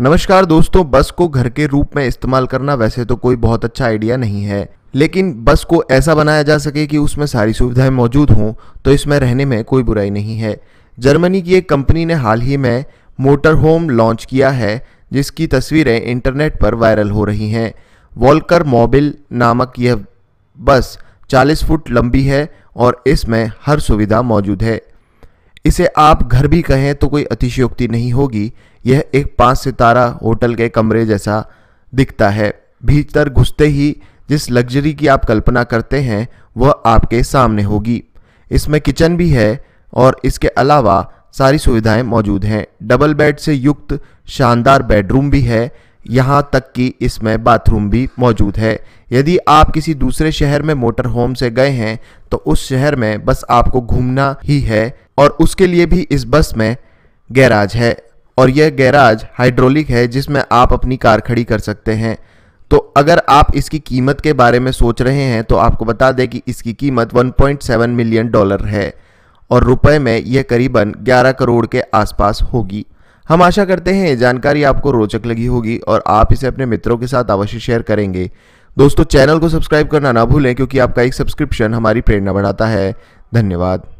नमस्कार दोस्तों बस को घर के रूप में इस्तेमाल करना वैसे तो कोई बहुत अच्छा आइडिया नहीं है लेकिन बस को ऐसा बनाया जा सके कि उसमें सारी सुविधाएं मौजूद हों तो इसमें रहने में कोई बुराई नहीं है जर्मनी की एक कंपनी ने हाल ही में मोटर होम लॉन्च किया है जिसकी तस्वीरें इंटरनेट पर वायरल हो रही हैं वॉलकर मोबिल नामक यह बस 40 फुट लंबी है और इसमें हर सुविधा मौजूद है इसे आप घर भी कहें तो कोई अतिशयोक्ति नहीं होगी यह एक पाँच सितारा होटल के कमरे जैसा दिखता है भीतर घुसते ही जिस लग्जरी की आप कल्पना करते हैं वह आपके सामने होगी इसमें किचन भी है और इसके अलावा सारी सुविधाएं मौजूद हैं डबल बेड से युक्त शानदार बेडरूम भी है यहाँ तक कि इसमें बाथरूम भी मौजूद है यदि आप किसी दूसरे शहर में मोटर होम से गए हैं तो उस शहर में बस आपको घूमना ही है और उसके लिए भी इस बस में गैराज है और यह गैराज हाइड्रोलिक है जिसमें आप अपनी कार खड़ी कर सकते हैं तो अगर आप इसकी कीमत के बारे में सोच रहे हैं तो आपको बता दें कि इसकी कीमत 1.7 मिलियन डॉलर है और रुपए में यह करीबन 11 करोड़ के आसपास होगी हम आशा करते हैं जानकारी आपको रोचक लगी होगी और आप इसे अपने मित्रों के साथ अवश्य शेयर करेंगे दोस्तों चैनल को सब्सक्राइब करना ना भूलें क्योंकि आपका एक सब्सक्रिप्शन हमारी प्रेरणा बढ़ाता है धन्यवाद